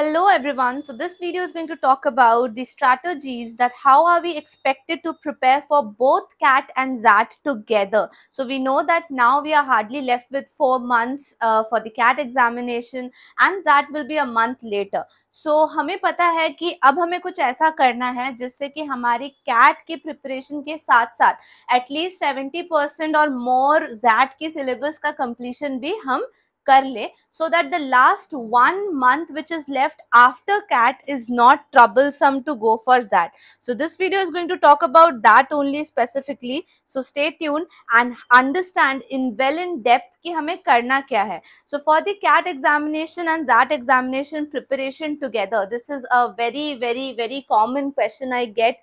Hello everyone. So this video is going to talk about the strategies that how are we expected to prepare for both CAT and ZAT together. So we know that now we are hardly left with four months uh, for the CAT examination and ZAT will be a month later. So हमें पता है कि अब हमें कुछ ऐसा करना है जिससे कि हमारी CAT के प्रिपरेशन के साथ साथ least seventy percent or more ZAT के syllabus का completion भी हम कर ले so that the last one month which is left after CAT is not troublesome to go for that so this video is going to talk about that only specifically so stay tune and understand in well in depth कि हमें करना क्या है so for the CAT examination and that examination preparation together this is a very very very common question I get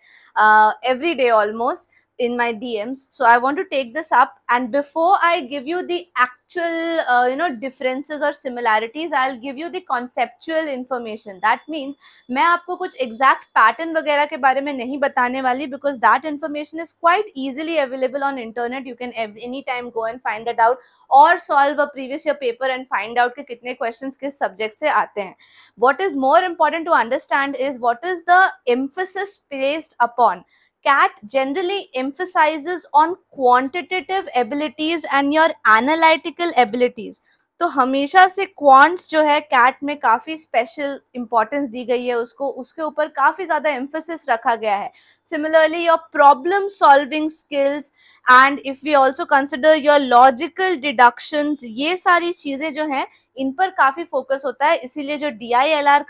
every day almost in my DMs. So I want to take this up. And before I give you the actual, uh, you know, differences or similarities, I'll give you the conceptual information. That means मैं आपको कुछ exact pattern वगैरह के बारे में नहीं बताने वाली because that information is quite easily available on internet. You can any time go and find that out or solve a previous year paper and find out कि कितने questions किस subject से आते हैं. What is more important to understand is what is the emphasis placed upon. CAT generally emphasizes on quantitative abilities and your analytical abilities. तो हमेशा से quants जो है कैट में काफ़ी स्पेशल इंपॉर्टेंस दी गई है उसको उसके ऊपर काफ़ी ज़्यादा एम्फोसिस रखा गया है similarly your problem solving skills and if we also consider your logical deductions ये सारी चीज़ें जो हैं इन पर काफ़ी फोकस होता है इसीलिए जो डी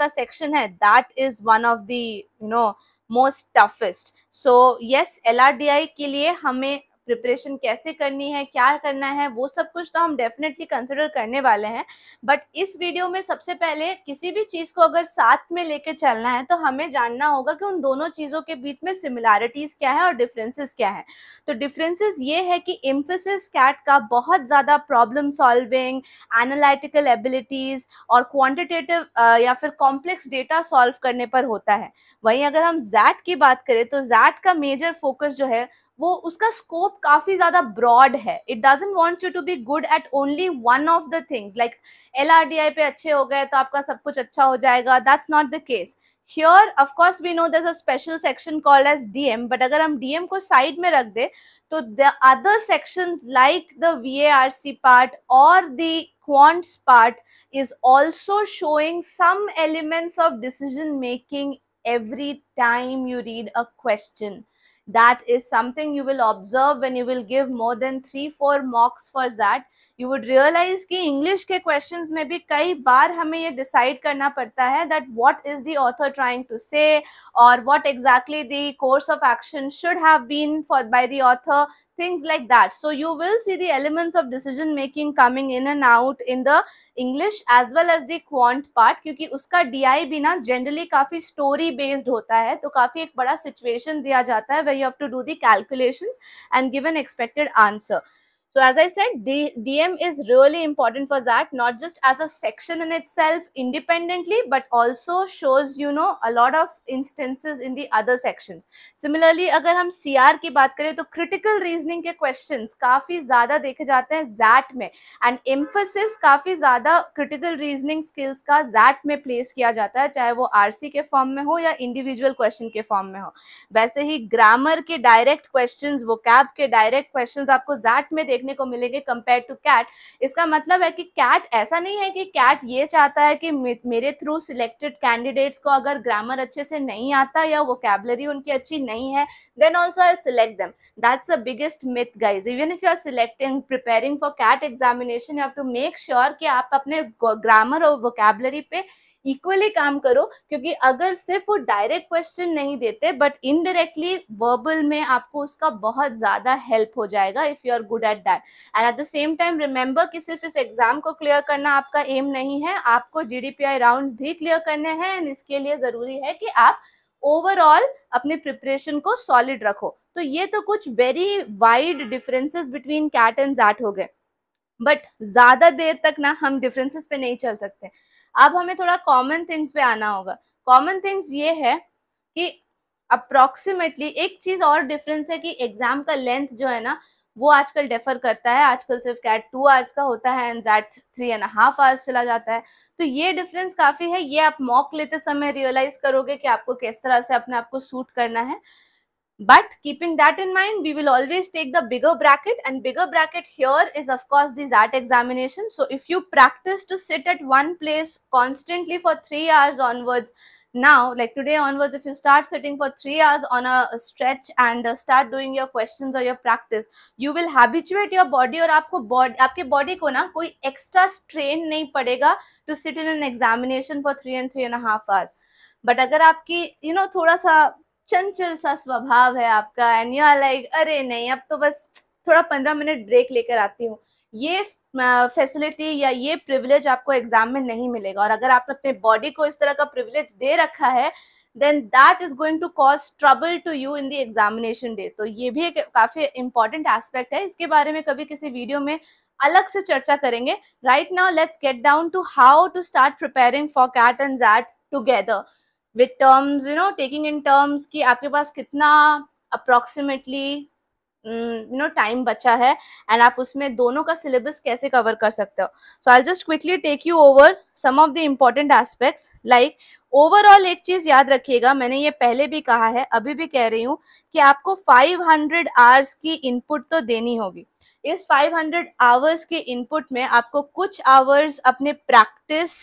का सेक्शन है that is one of the you know most toughest so yes L के लिए हमें प्रिपरेशन कैसे करनी है क्या करना है वो सब कुछ तो हम डेफिनेटली कंसिडर करने वाले हैं बट इस वीडियो में सबसे पहले किसी भी चीज़ को अगर साथ में लेके चलना है तो हमें जानना होगा कि उन दोनों चीज़ों के बीच में सिमिलैरिटीज़ क्या है और डिफरेंसेस क्या है तो डिफरेंसेस ये है कि इम्फोसिस कैट का बहुत ज़्यादा प्रॉब्लम सॉल्विंग एनालिटिकल एबिलिटीज़ और क्वान्टिटेटिव या फिर कॉम्प्लेक्स डेटा सॉल्व करने पर होता है वहीं अगर हम जैट की बात करें तो जैट का मेजर फोकस जो है वो उसका स्कोप काफी ज्यादा ब्रॉड है it doesn't want you to be good at only one of the things like L R D I पे अच्छे हो गए तो आपका सब कुछ अच्छा हो जाएगा that's not the case here of course we know thus a special section call as DM but अगर हम डीएम को साइड में रख दे तो the other sections like the V A R C part और the quants part is also showing some elements of decision making every time you read a question that is something you will observe when you will give more than 3 4 mocks for that you would realize ki english ke questions mein bhi kai baar hame ye decide karna padta hai that what is the author trying to say or what exactly the course of action should have been for by the author things like that. So you will see the elements of decision making coming in and out in the English as well as the quant part क्योंकि उसका DI भी ना generally काफी story based होता है तो काफी एक बड़ा situation दिया जाता है where you have to do the calculations and give an expected answer. So as I said, D DM is really important for that, not just as a section in itself independently, but also shows, you know, a lot of instances in the other sections. Similarly, agar hum CR ki baat kare to critical reasoning ke questions kafi zyada dekhe jate hain ZAT mein and emphasis kafi zyada critical reasoning skills ka ZAT mein place kiya jata hai chahe wo RC ke form mein ho ya individual question ke form mein ho वैसे ही grammar के direct question वो के direct question आपको jet में देखने देखने को मिलेंगे कंपेयर टू कैट इसका मतलब है कि कैट ऐसा नहीं है कि कैट ये चाहता है कि मेरे थ्रू सिलेक्टेड कैंडिडेट्स को अगर ग्रामर अच्छे से नहीं आता या वो कैबलरी उनकी अच्छी नहीं है then also I select them that's a biggest myth guys even if you are selecting preparing for CAT examination you have to make sure कि आप अपने ग्रामर और वोकेबलरी पे इक्वली काम करो क्योंकि अगर सिर्फ वो डायरेक्ट क्वेश्चन नहीं देते बट इनडायरेक्टली वर्बल में आपको उसका बहुत ज्यादा हेल्प हो जाएगा if you are good at that and at the same time remember कि सिर्फ इस एग्जाम को क्लियर करना आपका एम नहीं है आपको जीडीपीआई राउंड भी क्लियर करने हैं एंड इसके लिए जरूरी है कि आप ओवरऑल अपने प्रिपरेशन को सॉलिड रखो तो ये तो कुछ very wide differences between CAT and XAT हो गए बट ज्यादा देर तक ना हम डिफरेंसेस पे नहीं चल सकते अब हमें थोड़ा कॉमन थिंग्स पे आना होगा कॉमन थिंग्स ये है कि अप्रॉक्सीमेटली एक चीज और डिफरेंस है कि एग्जाम का लेंथ जो है ना वो आजकल डेफर करता है आजकल सिर्फ कैट टू आवर्स का होता है and XAT three and half hours चला जाता है तो ये डिफरेंस काफ़ी है ये आप मॉक लेते समय रियलाइज करोगे कि आपको किस तरह से अपने आप को सूट करना है But keeping that in mind, we will always take the bigger bracket and bigger bracket here is of course the ZAT examination. So if you practice to sit at one place constantly for three hours onwards, now like today onwards, if you start sitting for three hours on a, stretch and uh, start doing your questions or your practice, you will habituate your body or आपको body आपके body को ना कोई extra strain नहीं पड़ेगा to sit in an examination for three and three and a half hours. But अगर आपकी you know थोड़ा सा चंचल सा स्वभाव है आपका एंड यू आर लाइक अरे नहीं अब तो बस थोड़ा पंद्रह मिनट ब्रेक लेकर आती हूँ ये फैसिलिटी या ये प्रिविलेज आपको एग्जाम में नहीं मिलेगा और अगर आपने अपने बॉडी को इस तरह का प्रिविलेज दे रखा है then that is going to cause trouble to you in the examination day तो ये भी एक काफ़ी इंपॉर्टेंट एस्पेक्ट है इसके बारे में कभी किसी वीडियो में अलग से चर्चा करेंगे right now let's get down to how to start preparing for CAT and XAT together with terms you know taking in terms कि आपके पास कितना अप्रॉक्सीमेटली यू नो टाइम बचा है एंड आप उसमें दोनों का सिलेबस कैसे कवर कर सकते हो so I just quickly take you over some of the important aspects like overall एक चीज याद रखिएगा मैंने ये पहले भी कहा है अभी भी कह रही हूँ कि आपको 500 आवर्स की इनपुट तो देनी होगी इस 500 आवर्स के इनपुट में आपको कुछ आवर्स अपने प्रैक्टिस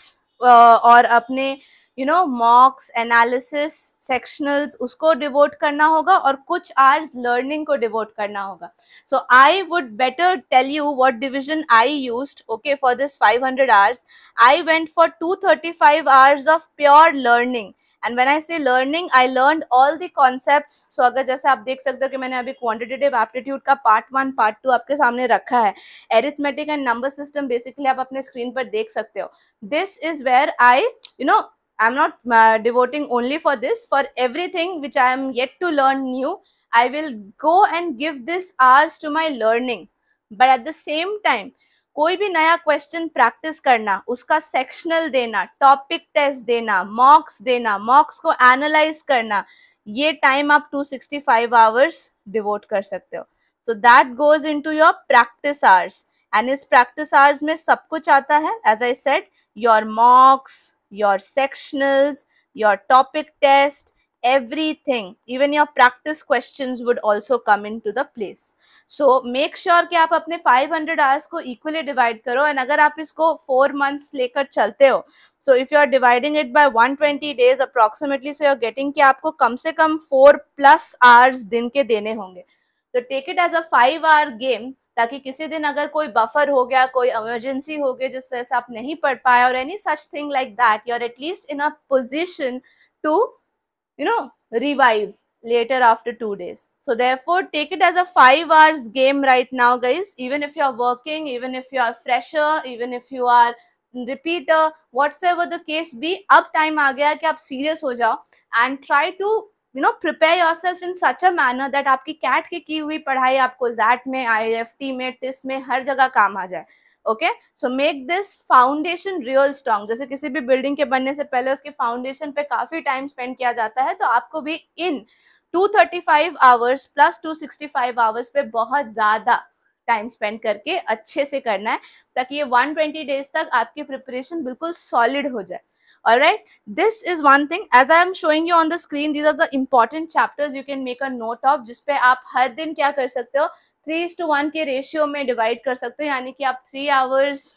और अपने you know mocks analysis sectionals उसको डिवोट करना होगा और कुछ आवर्स लर्निंग को डिवोट करना होगा so I would better tell you what division I used okay for this 500 hours I went for 235 hours of pure learning and when I say learning I learn all the concepts so अगर जैसे आप देख सकते हो कि मैंने अभी quantitative aptitude का पार्ट वन पार्ट टू आपके सामने रखा है arithmetic and number system basically आप अपने स्क्रीन पर देख सकते हो this is where I you know I am not uh, devoting only for this. For everything which I am yet to learn new, I will go and give this hours to my learning. But at the same time, कोई भी नया question practice करना उसका sectional देना topic test देना मॉक्स देना मॉक्स को analyse करना ये टाइम आप 265 आवर्स डिवोट कर सकते हो so that goes into your practice hours and इस प्रैक्टिस आवर्स में सब कुछ आता है as I said your mocks your sectionals, your topic test, everything even your practice questions would also come into the place so make sure ki aap apne 500 hours ko equally divide karo and agar aap isko 4 months lekar chalte ho so if you are dividing it by 120 days approximately so you are getting ki aapko kam se kam 4 plus hours din ke dene honge so take it as a 5 hour game ताकि किसी दिन अगर कोई buffer हो गया कोई emergency हो गई जिस वजह से आप नहीं पढ़ पाए और any such thing like that you are at least in a position to you know revive later after two days so therefore take it as a five hours game right now guys even if you are working even if you are fresher even if you are repeat whatsoever the case भी अब time आ गया कि आप serious हो जाओ and try to you know prepare your self in such a manner that आपकी CAT की की हुई पढ़ाई आपको जैट में आई में टिस में हर जगह काम आ जाए okay so make this foundation real strong जैसे किसी भी बिल्डिंग के बनने से पहले उसके फाउंडेशन पे काफी टाइम स्पेंड किया जाता है तो आपको भी इन 235 आवर्स प्लस 265 आवर्स पे बहुत ज़्यादा टाइम स्पेंड करके अच्छे से करना है ताकि ये 120 डेज तक आपकी प्रिपरेशन बिल्कुल सॉलिड हो जाए all right this is one thing as i am showing you on the screen these are the important chapters you can make a note of जिस पे आप हर दिन क्या कर सकते हो three to 1 ke ratio mein divide kar sakte ho yani ki aap 3 hours hours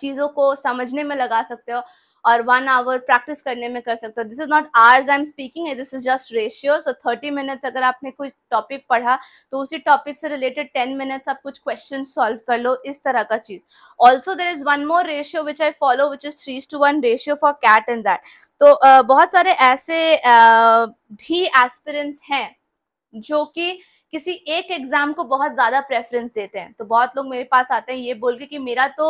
चीज़ों को समझने में लगा सकते हो और वन आवर प्रैक्टिस करने में कर सकते हो this is not hours I am speaking this is just ratio so thirty minutes अगर आपने कुछ टॉपिक पढ़ा तो उसी टॉपिक से रिलेटेड टेन मिनट्स आप कुछ क्वेश्चन सॉल्व कर लो इस तरह का चीज also there is one more ratio which I follow which is three to one ratio for CAT and that तो uh, बहुत सारे ऐसे uh, भी एस्पिरेंट्स हैं जो कि किसी एक एग्जाम को बहुत ज़्यादा प्रेफरेंस देते हैं तो बहुत लोग मेरे पास आते हैं ये बोल के कि मेरा तो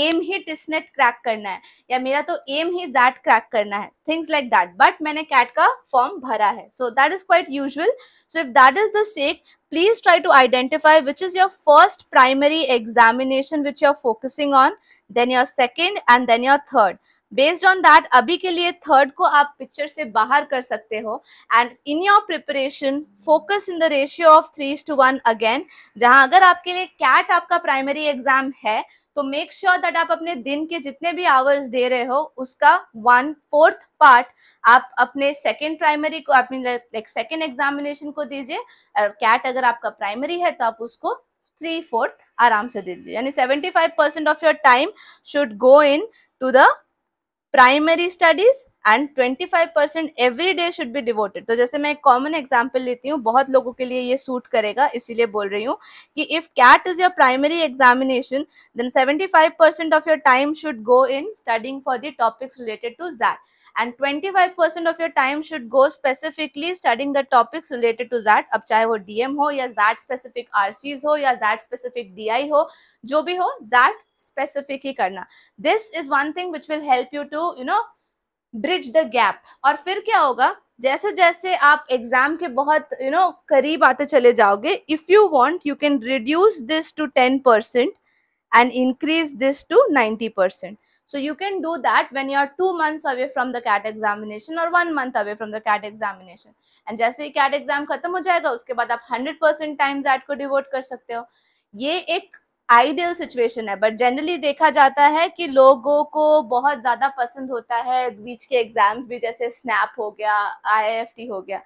एम ही टिस्नेट क्रैक करना है या मेरा तो एम ही जैट क्रैक करना है थिंग्स लाइक दैट बट मैंने कैट का फॉर्म भरा है so that is quite usual so if that is the सेक please try to identify which is your first primary examination which you are focusing on then your second and then your third based on that अभी के लिए third को आप picture से बाहर कर सकते हो and in your preparation focus in the ratio of three to one again जहां अगर आपके लिए कैट आपका प्राइमरी एग्जाम है तो मेक श्योर दैट आप अपने दिन के जितने भी आवर्स दे रहे हो उसका वन फोर्थ पार्ट आप अपने सेकेंड प्राइमरी को अपनी लाइक सेकेंड एग्जामिनेशन को दीजिए कैट अगर आपका प्राइमरी है तो आप उसको थ्री फोर्थ आराम से दीजिए यानी seventy five percent of your time should go in to the primary studies and 25 percent every day should be devoted तो जैसे मैं एक कॉमन एग्जाम्पल लेती हूँ बहुत लोगों के लिए ये सूट करेगा इसीलिए बोल रही हूँ कि if CAT is your primary examination then 75 percent of your time should go in studying for the topics related to XAT and twenty five percent of your time should go specifically studying the topics related to XAT अब चाहे वो DM हो या jet specific seize हो या jet specific आई हो जो भी हो जैट स्पेसिफिक ही करना this is one thing which will help you to you know bridge the gap और फिर क्या होगा जैसे जैसे आप एग्जाम के बहुत यू you नो know, करीब आते चले जाओगे if you want you can reduce this to ten percent and increase this to ninety percent So you can do that when you are 2 months away from the CAT examination or 1 month away from the CAT examination. And jaise hi CAT exam khatam ho jayega uske baad aap 100% time zat ko devote kar sakte ho ye ek ideal situation है but generally देखा जाता है कि लोगों को बहुत ज़्यादा पसंद होता है बीच के एग्जाम्स भी जैसे स्नैप हो गया आई हो गया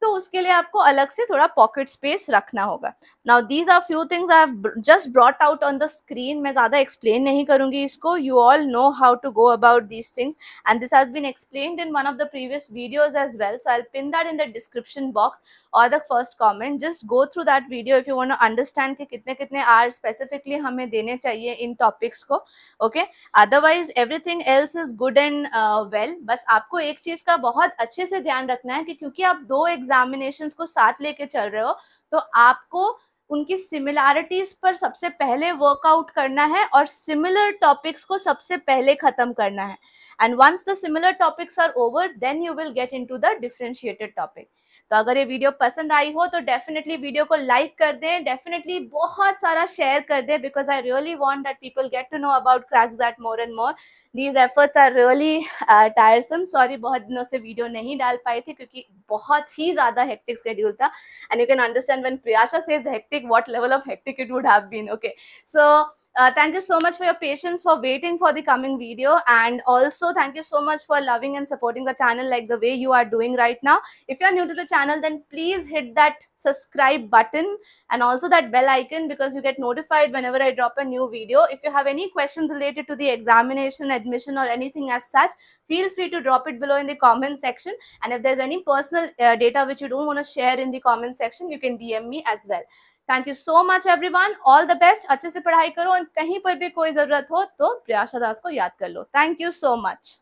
तो उसके लिए आपको अलग से थोड़ा पॉकेट स्पेस रखना होगा now these are few things I just brought out on the screen मैं ज़्यादा एक्सप्लेन नहीं करूंगी इसको you all know how to go about these things and this has been explain in one of the previous videos as well so I pin that in the description box और the first comment just go through that video if you want understand कि कितने कितने are specifically हमें देने चाहिए इन topics को okay otherwise everything else is good and well बस आपको एक चीज़ का बहुत अच्छे से ध्यान रखना है कि क्योंकि आप दो एग्जाम एग्जामिनेशन को साथ लेके चल रहे हो तो आपको उनकी सिमिलैरिटीज पर सबसे पहले वर्कआउट करना है और सिमिलर टॉपिक्स को सबसे पहले खत्म करना है and once the similar topics are over then you will get into the differentiated topic तो अगर ये वीडियो पसंद आई हो तो डेफिनेटली वीडियो को लाइक कर दें डेफिनेटली बहुत सारा शेयर कर दें because I really want that people get to know about cracks at more and more these efforts are really tiresome sorry बहुत दिनों से वीडियो नहीं डाल पाई थी क्योंकि बहुत ही ज़्यादा हेक्टिक स्केड्यूल था and you can understand when Priyasha says hectic what level of hectic it would have been okay so Uh, thank you so much for your patience for waiting for the coming video and also thank you so much for loving and supporting the channel like the way you are doing right now if you're new to the channel then please hit that subscribe button and also that bell icon because you get notified whenever i drop a new video if you have any questions related to the examination admission or anything as such feel free to drop it below in the comment section and if there's any personal uh, data which you don't want to share in the comment section you can dm me as well thank you so much everyone all the best अच्छे से पढ़ाई करो और कहीं पर भी कोई जरूरत हो तो प्रयाशा दास को याद कर लो थैंक यू सो मच